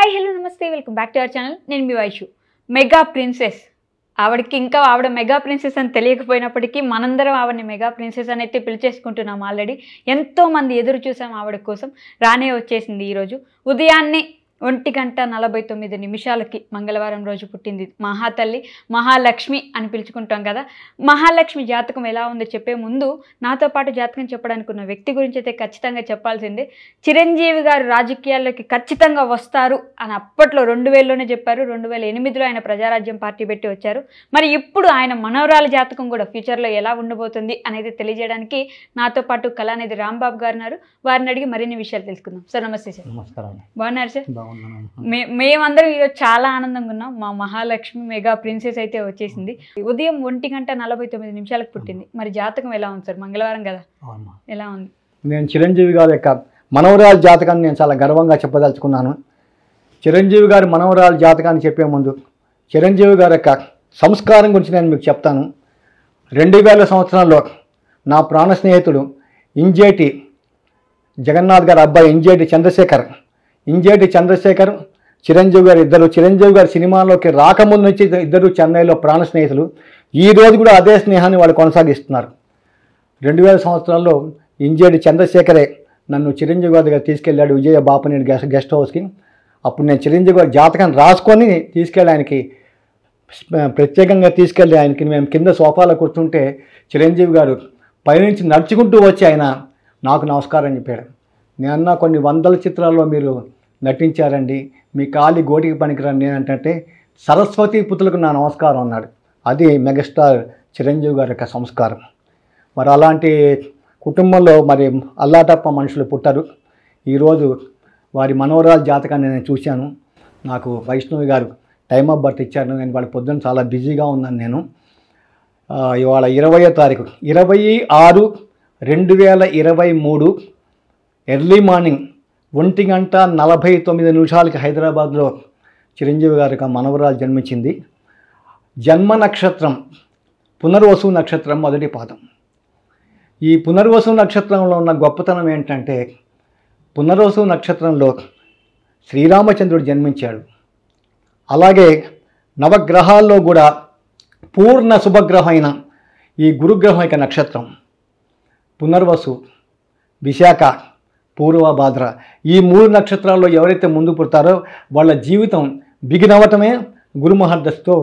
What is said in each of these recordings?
hi hello నమస్తే welcome back to our channel నేను మీ వైషు మెగా ప్రిన్సెస్ ఆవిడకి ఇంకా ఆవిడ మెగా ప్రిన్సెస్ అని తెలియకపోయినప్పటికీ మనందరం ఆవిడని మెగా ప్రిన్సెస్ అని అయితే పిలిచేసుకుంటున్నాం ఆల్రెడీ ఎంతోమంది ఎదురు చూసాం ఆవిడ కోసం రానే వచ్చేసింది ఈరోజు ఉదయాన్నే ఒంటి గంట నలభై తొమ్మిది నిమిషాలకి మంగళవారం రోజు పుట్టింది మహాతల్లి మహాలక్ష్మి అని పిలుచుకుంటాం కదా మహాలక్ష్మి జాతకం ఎలా ఉందో చెప్పే ముందు నాతో పాటు జాతకం చెప్పడానికి ఉన్న వ్యక్తి గురించి అయితే ఖచ్చితంగా చెప్పాల్సిందే చిరంజీవి గారు రాజకీయాల్లోకి ఖచ్చితంగా వస్తారు అని అప్పట్లో రెండు వేలలోనే చెప్పారు రెండు వేల ఎనిమిదిలో ఆయన ప్రజారాజ్యం పార్టీ పెట్టి వచ్చారు మరి ఇప్పుడు ఆయన మనవరాల జాతకం కూడా ఫ్యూచర్లో ఎలా ఉండబోతుంది అనేది తెలియజేయడానికి నాతో పాటు కళానిధి రాంబాబు గారు ఉన్నారు వారిని అడిగి మరిన్ని విషయాలు తెలుసుకుందాం సార్ నమస్తే సార్ నమస్కారం బాగున్నారు సార్ మేమందరం ఈరోజు చాలా ఆనందంగా ఉన్నాం మా మహాలక్ష్మి మెగా ప్రిన్సెస్ అయితే వచ్చేసింది ఉదయం ఒంటి గంట నలభై తొమ్మిది నిమిషాలకు పుట్టింది మరి జాతకం ఎలా ఉంది సార్ మంగళవారం కదా ఎలా ఉంది నేను చిరంజీవి గారి యొక్క మనవరాలు జాతకాన్ని నేను చాలా గర్వంగా చెప్పదలుచుకున్నాను చిరంజీవి గారి మనవరాలు జాతకాన్ని చెప్పే ముందు చిరంజీవి గారి యొక్క సంస్కారం గురించి నేను మీకు చెప్తాను రెండు వేల సంవత్సరాల్లో నా ప్రాణ స్నేహితుడు ఇంజేటి జగన్నాథ్ గారి అబ్బాయి ఇంజేటి చంద్రశేఖర్ ఇంజేటి చంద్రశేఖర్ చిరంజీవి గారు ఇద్దరు చిరంజీవి గారు సినిమాలోకి రాకముందు నుంచి ఇద్దరు చెన్నైలో ప్రాణ స్నేహితులు ఈ రోజు కూడా అదే స్నేహాన్ని వాళ్ళు కొనసాగిస్తున్నారు రెండు వేల సంవత్సరాల్లో ఇంజేడి చంద్రశేఖరే నన్ను చిరంజీవి గారి దగ్గర తీసుకెళ్ళాడు విజయ బాపనేని గెస్ట్ గెస్ట్ హౌస్కి అప్పుడు నేను చిరంజీవి గారి జాతకాన్ని రాసుకొని తీసుకెళ్ళి ఆయనకి ప్రత్యేకంగా తీసుకెళ్ళి ఆయనకి మేము కింద సోఫాలో కూర్చుంటే చిరంజీవి గారు పైనుంచి నడుచుకుంటూ వచ్చి ఆయన నాకు నమస్కారం చెప్పాడు నేను కొన్ని వందల చిత్రాల్లో మీరు నటించారండి మీ కాలి గోటికి పనికిరండి ఏంటంటే సరస్వతి పుతులకు నా నమస్కారం అన్నాడు అది మెగాస్టార్ చిరంజీవి గారి యొక్క సంస్కారం మరి అలాంటి కుటుంబంలో మరి అల్లాటప్ప మనుషులు పుట్టారు ఈరోజు వారి మనోరాల జాతకాన్ని నేను చూశాను నాకు వైష్ణవి గారు టైం ఆఫ్ బర్త్ ఇచ్చారు నేను వాళ్ళ పొద్దున్న చాలా బిజీగా ఉన్నాను నేను ఇవాళ ఇరవయో తారీఖు ఇరవై ఆరు రెండు వేల ఇరవై మూడు ఎర్లీ మార్నింగ్ ఒంటి గంట నలభై తొమ్మిది నిమిషాలకి హైదరాబాద్లో చిరంజీవి గారి మనవరాలు జన్మించింది జన్మ నక్షత్రం పునర్వసు నక్షత్రం మొదటి పాదం ఈ పునర్వసు నక్షత్రంలో ఉన్న గొప్పతనం ఏంటంటే పునర్వసు నక్షత్రంలో శ్రీరామచంద్రుడు జన్మించాడు అలాగే నవగ్రహాల్లో కూడా పూర్ణ శుభగ్రహమైన ఈ గురుగ్రహం యొక్క నక్షత్రం పునర్వసు విశాఖ పూర్వభాద్ర ఈ మూడు నక్షత్రాల్లో ఎవరైతే ముందు పుడతారో వాళ్ళ జీవితం బిగిన్ అవటమే గురుమహర్దశతో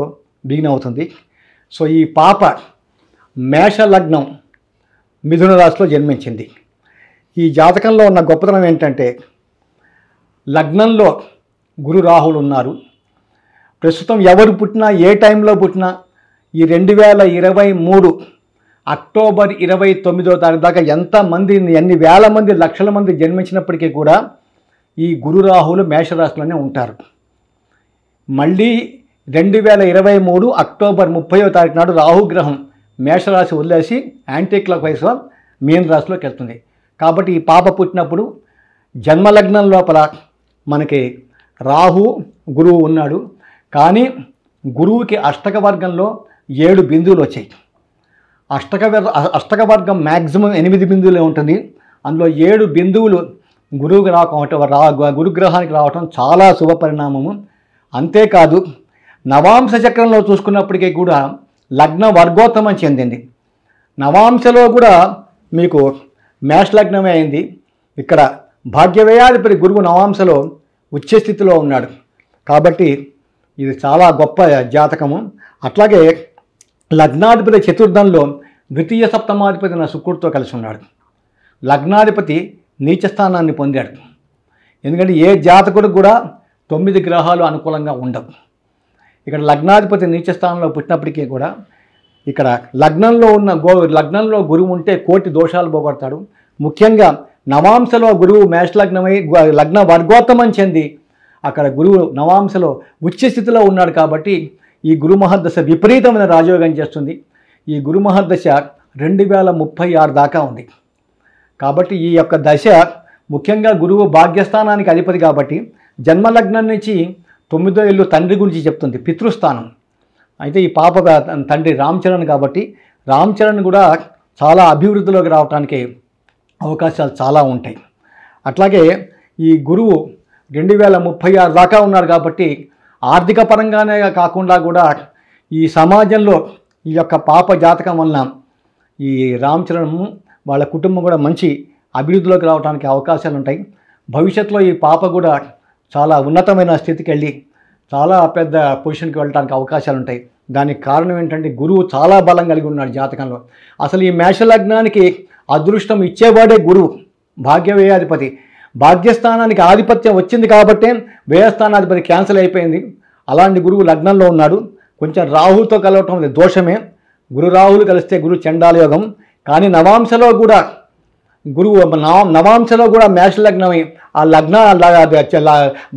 బిగిన్ అవుతుంది సో ఈ పాప మేష లగ్నం మిథున రాశిలో జన్మించింది ఈ జాతకంలో ఉన్న గొప్పతనం ఏంటంటే లగ్నంలో గురు రాహులు ఉన్నారు ప్రస్తుతం ఎవరు పుట్టినా ఏ టైంలో పుట్టినా ఈ రెండు వేల ఇరవై మూడు అక్టోబర్ ఇరవై తొమ్మిదో తారీఖు దాకా ఎంతమంది ఎన్ని వేల మంది లక్షల మంది జన్మించినప్పటికీ కూడా ఈ గురు రాహులు మేషరాశిలోనే ఉంటారు మళ్ళీ రెండు వేల ఇరవై మూడు అక్టోబర్ ముప్పయో తారీఖు నాడు రాహుగ్రహం మేషరాశి వదిలేసి యాంటీ వైస్ వైస్గా మీన్ రాశిలోకి వెళ్తుంది కాబట్టి ఈ పాప పుట్టినప్పుడు జన్మలగ్నం లోపల మనకి రాహు గురువు ఉన్నాడు కానీ గురువుకి అష్టక వర్గంలో ఏడు బిందువులు వచ్చాయి అష్టక అష్టక వర్గం మ్యాక్సిమం ఎనిమిది బిందువులే ఉంటుంది అందులో ఏడు బిందువులు గురువుకి రావటం రా గురుగ్రహానికి రావటం చాలా శుభ పరిణామము అంతేకాదు నవాంశ చక్రంలో చూసుకున్నప్పటికీ కూడా లగ్న వర్గోత్తమం చెందింది నవాంశలో కూడా మీకు మేష లగ్నమే అయింది ఇక్కడ భాగ్యవ్యయాధిపతి గురువు నవాంశలో ఉచ్చస్థితిలో ఉన్నాడు కాబట్టి ఇది చాలా గొప్ప జాతకము అట్లాగే లగ్నాధిపతి చతుర్థంలో ద్వితీయ సప్తమాధిపతి నా శుక్రుడితో కలిసి ఉన్నాడు లగ్నాధిపతి నీచస్థానాన్ని పొందాడు ఎందుకంటే ఏ జాతకుడికి కూడా తొమ్మిది గ్రహాలు అనుకూలంగా ఉండవు ఇక్కడ లగ్నాధిపతి నీచస్థానంలో పుట్టినప్పటికీ కూడా ఇక్కడ లగ్నంలో ఉన్న గో లగ్నంలో గురువు ఉంటే కోటి దోషాలు పోగొడతాడు ముఖ్యంగా నవాంశలో గురువు మేషలగ్నమై లగ్న వర్గోత్తమం చెంది అక్కడ గురువు నవాంశలో ఉచ్చస్థితిలో స్థితిలో ఉన్నాడు కాబట్టి ఈ గురుమహర్దశ విపరీతమైన రాజయోగం చేస్తుంది ఈ గురుమహర్దశ రెండు వేల ముప్పై ఆరు దాకా ఉంది కాబట్టి ఈ యొక్క దశ ముఖ్యంగా గురువు భాగ్యస్థానానికి అధిపతి కాబట్టి జన్మలగ్నం నుంచి తొమ్మిదో ఇల్లు తండ్రి గురించి చెప్తుంది పితృస్థానం అయితే ఈ పాప తండ్రి రామ్ చరణ్ కాబట్టి రామ్ చరణ్ కూడా చాలా అభివృద్ధిలోకి రావడానికి అవకాశాలు చాలా ఉంటాయి అట్లాగే ఈ గురువు రెండు వేల ముప్పై ఆరు దాకా ఉన్నారు కాబట్టి ఆర్థిక పరంగానే కాకుండా కూడా ఈ సమాజంలో ఈ యొక్క పాప జాతకం వలన ఈ రామ్ చరణ్ వాళ్ళ కుటుంబం కూడా మంచి అభివృద్ధిలోకి రావడానికి అవకాశాలు ఉంటాయి భవిష్యత్తులో ఈ పాప కూడా చాలా ఉన్నతమైన స్థితికి వెళ్ళి చాలా పెద్ద పొజిషన్కి వెళ్ళడానికి అవకాశాలు ఉంటాయి దానికి కారణం ఏంటంటే గురువు చాలా బలం కలిగి ఉన్నాడు జాతకంలో అసలు ఈ మేషలగ్నానికి అదృష్టం ఇచ్చేవాడే గురువు భాగ్యవేయాధిపతి భాగ్యస్థానానికి ఆధిపత్యం వచ్చింది కాబట్టే వ్యయస్థానాధిపతి క్యాన్సిల్ అయిపోయింది అలాంటి గురువు లగ్నంలో ఉన్నాడు కొంచెం రాహుతో కలవటం అనేది దోషమే గురు రాహులు కలిస్తే గురు చండాల యోగం కానీ నవాంశలో కూడా గురువు నవాంశలో కూడా మేష లగ్నమై ఆ లగ్న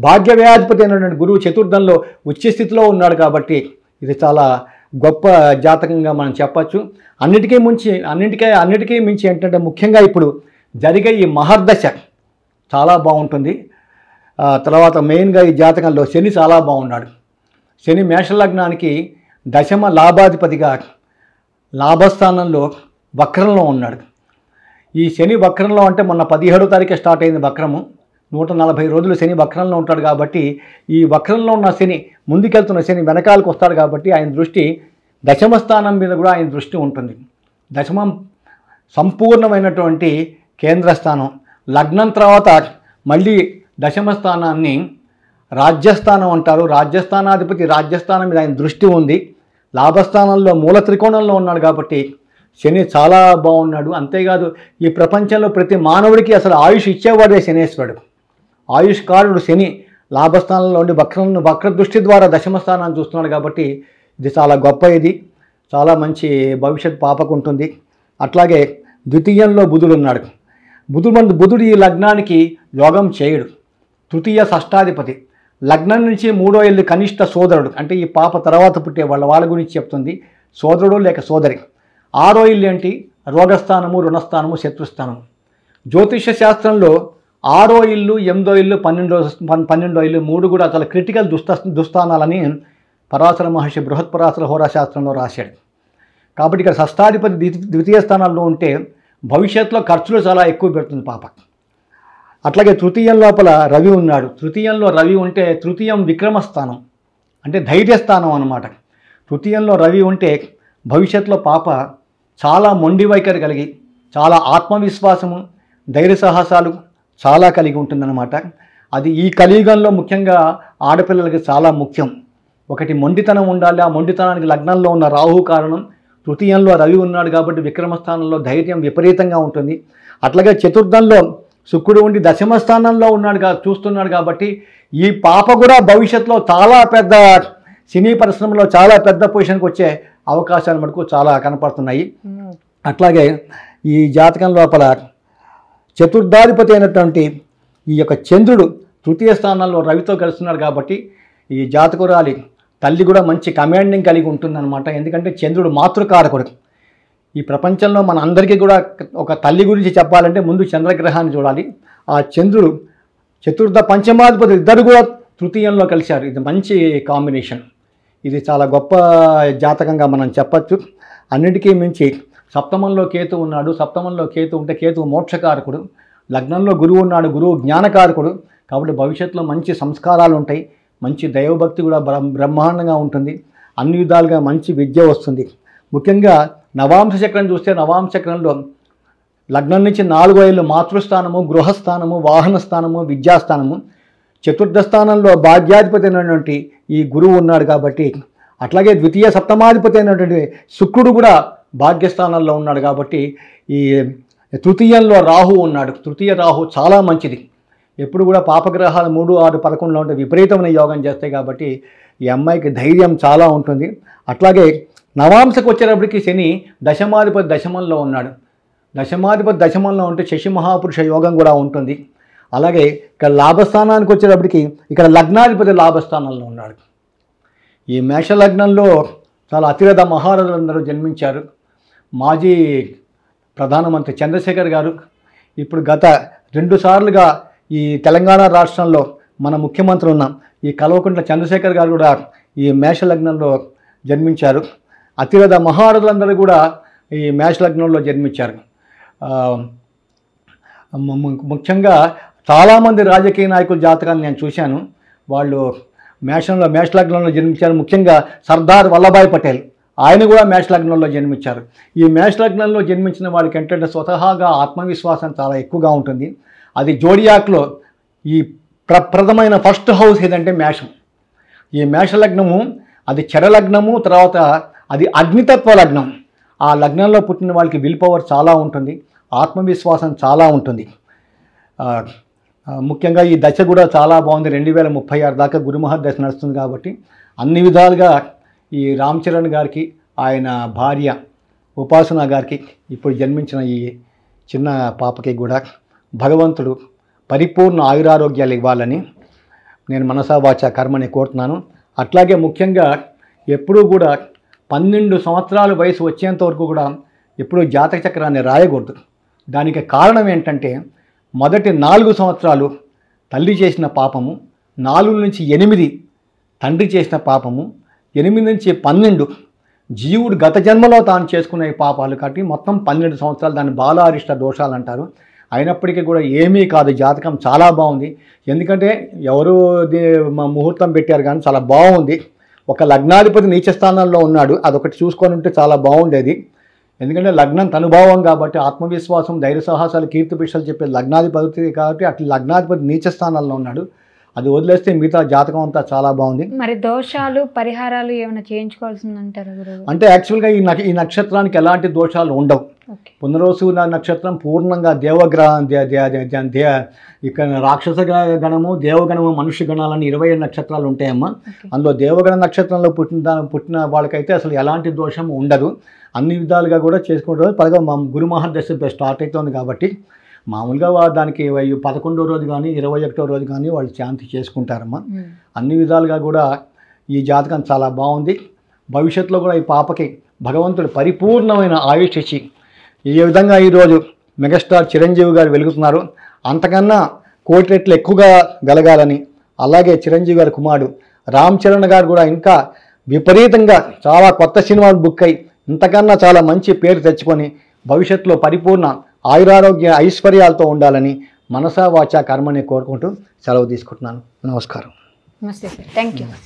భాగ్య వ్యాధిపతి అయినటువంటి గురువు చతుర్థంలో ఉచ్చ స్థితిలో ఉన్నాడు కాబట్టి ఇది చాలా గొప్ప జాతకంగా మనం చెప్పచ్చు అన్నిటికీ మించి అన్నిటికీ అన్నిటికీ మించి ఏంటంటే ముఖ్యంగా ఇప్పుడు జరిగే ఈ మహర్దశ చాలా బాగుంటుంది తర్వాత మెయిన్గా ఈ జాతకంలో శని చాలా బాగున్నాడు శని మేషలగ్నానికి దశమ లాభాధిపతిగా లాభస్థానంలో వక్రంలో ఉన్నాడు ఈ శని వక్రంలో అంటే మొన్న పదిహేడో తారీఖు స్టార్ట్ అయింది వక్రము నూట నలభై రోజులు శని వక్రంలో ఉంటాడు కాబట్టి ఈ వక్రంలో ఉన్న శని ముందుకెళ్తున్న శని వెనకాలకు వస్తాడు కాబట్టి ఆయన దృష్టి దశమ స్థానం మీద కూడా ఆయన దృష్టి ఉంటుంది దశమం సంపూర్ణమైనటువంటి కేంద్ర స్థానం లగ్నం తర్వాత మళ్ళీ దశమ స్థానాన్ని రాజ్యస్థానం అంటారు రాజ్యస్థానాధిపతి రాజ్యస్థానం మీద ఆయన దృష్టి ఉంది లాభస్థానంలో మూల త్రికోణంలో ఉన్నాడు కాబట్టి శని చాలా బాగున్నాడు అంతేకాదు ఈ ప్రపంచంలో ప్రతి మానవుడికి అసలు ఆయుష్ ఇచ్చేవాడే శనేశ్వరుడు ఆయుష్కారుడు శని లాభస్థానంలో ఉండి వక్రను వక్ర దృష్టి ద్వారా దశమస్థానాన్ని చూస్తున్నాడు కాబట్టి ఇది చాలా గొప్ప ఇది చాలా మంచి భవిష్యత్ పాపకు ఉంటుంది అట్లాగే ద్వితీయంలో బుధుడు ఉన్నాడు బుధుడు బుధుడు ఈ లగ్నానికి యోగం చేయడు తృతీయ షష్టాధిపతి లగ్నం నుంచి మూడో ఇల్లు కనిష్ట సోదరుడు అంటే ఈ పాప తర్వాత పుట్టే వాళ్ళ వాళ్ళ గురించి చెప్తుంది సోదరుడు లేక సోదరి ఆరో ఇల్లు ఏంటి రోగస్థానము రుణస్థానము శత్రుస్థానము జ్యోతిష శాస్త్రంలో ఆరో ఇల్లు ఎనిమిదో ఇల్లు పన్నెండో పన్నెండో ఇల్లు మూడు కూడా చాలా క్రిటికల్ దుస్త దుస్థానాలని పరాశర మహర్షి బృహత్ పరాశర హోరాశాస్త్రంలో రాశాడు కాబట్టి ఇక్కడ షష్టాధిపతి ద్వితీయ స్థానాల్లో ఉంటే భవిష్యత్తులో ఖర్చులు చాలా ఎక్కువ పెడుతుంది పాప అట్లాగే తృతీయం లోపల రవి ఉన్నాడు తృతీయంలో రవి ఉంటే తృతీయం విక్రమస్థానం అంటే ధైర్యస్థానం అనమాట తృతీయంలో రవి ఉంటే భవిష్యత్తులో పాప చాలా మొండి వైఖరి కలిగి చాలా ఆత్మవిశ్వాసము ధైర్య సాహసాలు చాలా కలిగి ఉంటుందన్నమాట అది ఈ కలియుగంలో ముఖ్యంగా ఆడపిల్లలకి చాలా ముఖ్యం ఒకటి మొండితనం ఉండాలి ఆ మొండితనానికి లగ్నంలో ఉన్న రాహు కారణం తృతీయంలో రవి ఉన్నాడు కాబట్టి విక్రమ స్థానంలో ధైర్యం విపరీతంగా ఉంటుంది అట్లాగే చతుర్థంలో శుక్రుడు ఉండి దశమ స్థానంలో ఉన్నాడు చూస్తున్నాడు కాబట్టి ఈ పాప కూడా భవిష్యత్తులో చాలా పెద్ద సినీ పరిశ్రమలో చాలా పెద్ద పొజిషన్కి వచ్చే అవకాశాలు మటుకు చాలా కనపడుతున్నాయి అట్లాగే ఈ జాతకం లోపల చతుర్థాధిపతి అయినటువంటి ఈ యొక్క చంద్రుడు తృతీయ స్థానంలో రవితో కలుస్తున్నాడు కాబట్టి ఈ జాతకురాలి తల్లి కూడా మంచి కమాండింగ్ కలిగి ఉంటుంది అనమాట ఎందుకంటే చంద్రుడు మాతృకారకుడు ఈ ప్రపంచంలో మన అందరికీ కూడా ఒక తల్లి గురించి చెప్పాలంటే ముందు చంద్రగ్రహాన్ని చూడాలి ఆ చంద్రుడు చతుర్థ పంచమాధిపతి ఇద్దరు కూడా తృతీయంలో కలిశారు ఇది మంచి కాంబినేషన్ ఇది చాలా గొప్ప జాతకంగా మనం చెప్పచ్చు అన్నిటికీ మించి సప్తమంలో కేతు ఉన్నాడు సప్తమంలో కేతు ఉంటే కేతు మోక్షకారకుడు లగ్నంలో గురువు ఉన్నాడు గురువు జ్ఞానకారకుడు కాబట్టి భవిష్యత్తులో మంచి సంస్కారాలు ఉంటాయి మంచి దైవభక్తి కూడా బ్రహ్మాండంగా ఉంటుంది అన్ని విధాలుగా మంచి విద్య వస్తుంది ముఖ్యంగా నవాంశ చక్రం చూస్తే నవాంశ చక్రంలో లగ్నం నుంచి నాలుగో ఏళ్ళు మాతృస్థానము గృహస్థానము వాహన స్థానము విద్యాస్థానము చతుర్థ స్థానంలో భాగ్యాధిపతి అయినటువంటి ఈ గురువు ఉన్నాడు కాబట్టి అట్లాగే ద్వితీయ సప్తమాధిపతి అయినటువంటి శుక్రుడు కూడా భాగ్యస్థానంలో ఉన్నాడు కాబట్టి ఈ తృతీయంలో రాహు ఉన్నాడు తృతీయ రాహు చాలా మంచిది ఎప్పుడు కూడా పాపగ్రహాలు మూడు ఆరు పదకొండులో ఉంటే విపరీతమైన యోగం చేస్తాయి కాబట్టి ఈ అమ్మాయికి ధైర్యం చాలా ఉంటుంది అట్లాగే నవాంశకు వచ్చేటప్పటికి శని దశమాధిపతి దశమంలో ఉన్నాడు దశమాధిపతి దశమంలో ఉంటే శశి మహాపురుష యోగం కూడా ఉంటుంది అలాగే ఇక్కడ లాభస్థానానికి వచ్చేటప్పటికి ఇక్కడ లగ్నాధిపతి లాభస్థానంలో ఉన్నాడు ఈ మేష లగ్నంలో చాలా అతిరథ మహారథులందరూ జన్మించారు మాజీ ప్రధానమంత్రి చంద్రశేఖర్ గారు ఇప్పుడు గత రెండుసార్లుగా ఈ తెలంగాణ రాష్ట్రంలో మన ముఖ్యమంత్రి ఉన్న ఈ కల్వకుంట్ల చంద్రశేఖర్ గారు కూడా ఈ మేష లగ్నంలో జన్మించారు అతిరథ మహారథులందరూ కూడా ఈ మేష లగ్నంలో జన్మించారు ముఖ్యంగా చాలామంది రాజకీయ నాయకుల జాతకాన్ని నేను చూశాను వాళ్ళు మేషంలో మేష లగ్నంలో జన్మించారు ముఖ్యంగా సర్దార్ వల్లభాయ్ పటేల్ ఆయన కూడా మేష లగ్నంలో జన్మించారు ఈ మేష లగ్నంలో జన్మించిన వాళ్ళకి ఏంటంటే స్వతహాగా ఆత్మవిశ్వాసం చాలా ఎక్కువగా ఉంటుంది అది జోడియాక్లో ఈ ప్రప్రథమైన ఫస్ట్ హౌస్ ఏదంటే మేషం ఈ మేష లగ్నము అది చెరలగ్నము తర్వాత అది అగ్నితత్వ లగ్నం ఆ లగ్నంలో పుట్టిన వాళ్ళకి విల్ పవర్ చాలా ఉంటుంది ఆత్మవిశ్వాసం చాలా ఉంటుంది ముఖ్యంగా ఈ దశ కూడా చాలా బాగుంది రెండు వేల ముప్పై ఆరు దాకా గురుమహర్ దశ నడుస్తుంది కాబట్టి అన్ని విధాలుగా ఈ రామ్ చరణ్ గారికి ఆయన భార్య ఉపాసన గారికి ఇప్పుడు జన్మించిన ఈ చిన్న పాపకి కూడా భగవంతుడు పరిపూర్ణ ఆయురారోగ్యాలు ఇవ్వాలని నేను మనసావాచ కర్మని కోరుతున్నాను అట్లాగే ముఖ్యంగా ఎప్పుడూ కూడా పన్నెండు సంవత్సరాల వయసు వచ్చేంత వరకు కూడా ఎప్పుడూ జాతక చక్రాన్ని రాయకూడదు దానికి కారణం ఏంటంటే మొదటి నాలుగు సంవత్సరాలు తల్లి చేసిన పాపము నాలుగు నుంచి ఎనిమిది తండ్రి చేసిన పాపము ఎనిమిది నుంచి పన్నెండు జీవుడు గత జన్మలో తాను చేసుకునే పాపాలు కాబట్టి మొత్తం పన్నెండు సంవత్సరాలు దాన్ని బాలారిష్ట దోషాలు అంటారు అయినప్పటికీ కూడా ఏమీ కాదు జాతకం చాలా బాగుంది ఎందుకంటే ఎవరు ముహూర్తం పెట్టారు కానీ చాలా బాగుంది ఒక లగ్నాధిపతి నీచస్థానంలో ఉన్నాడు అదొకటి చూసుకొని ఉంటే చాలా బాగుండేది ఎందుకంటే లగ్నం తనుభావం కాబట్టి ఆత్మవిశ్వాసం ధైర్య సాహసాలు కీర్తిపిషాలు చెప్పే లగ్నాధిపతి కాబట్టి అటు లగ్నాధిపతి నీచస్థానంలో ఉన్నాడు అది వదిలేస్తే మిగతా జాతకం అంతా చాలా బాగుంది మరి దోషాలు పరిహారాలు ఏమైనా చేయించుకోవాల్సింది అంటే యాక్చువల్గా ఈ ఈ నక్షత్రానికి ఎలాంటి దోషాలు ఉండవు పునరోసు నక్షత్రం పూర్ణంగా దేవగ్రహం ఇక్కడ రాక్షస గణము దేవగణము మనుష్య గణాలని ఇరవై ఏడు నక్షత్రాలు ఉంటాయమ్మా అందులో దేవగణ నక్షత్రంలో పుట్టిన పుట్టిన వాళ్ళకైతే అసలు ఎలాంటి దోషం ఉండదు అన్ని విధాలుగా కూడా చేసుకుంటారు పైగా మా గురు మహాదర్శ స్టార్ట్ అవుతుంది కాబట్టి మామూలుగా దానికి పదకొండో రోజు కానీ ఇరవై ఒకటో రోజు కానీ వాళ్ళు శాంతి చేసుకుంటారమ్మా అన్ని విధాలుగా కూడా ఈ జాతకం చాలా బాగుంది భవిష్యత్తులో కూడా ఈ పాపకి భగవంతుడు పరిపూర్ణమైన ఆయుష్ ఇచ్చి ఈ విధంగా ఈరోజు మెగాస్టార్ చిరంజీవి గారు వెలుగుతున్నారు అంతకన్నా కోటి రెట్లు ఎక్కువగా వెలగాలని అలాగే చిరంజీవి గారి కుమారుడు రామ్ చరణ్ గారు కూడా ఇంకా విపరీతంగా చాలా కొత్త సినిమాలు బుక్ అయి ఇంతకన్నా చాలా మంచి పేరు తెచ్చుకొని భవిష్యత్తులో పరిపూర్ణ ఆయురారోగ్య ఐశ్వర్యాలతో ఉండాలని మనసా వాచా కర్మని కోరుకుంటూ సెలవు తీసుకుంటున్నాను నమస్కారం నమస్తే సార్ థ్యాంక్ యూ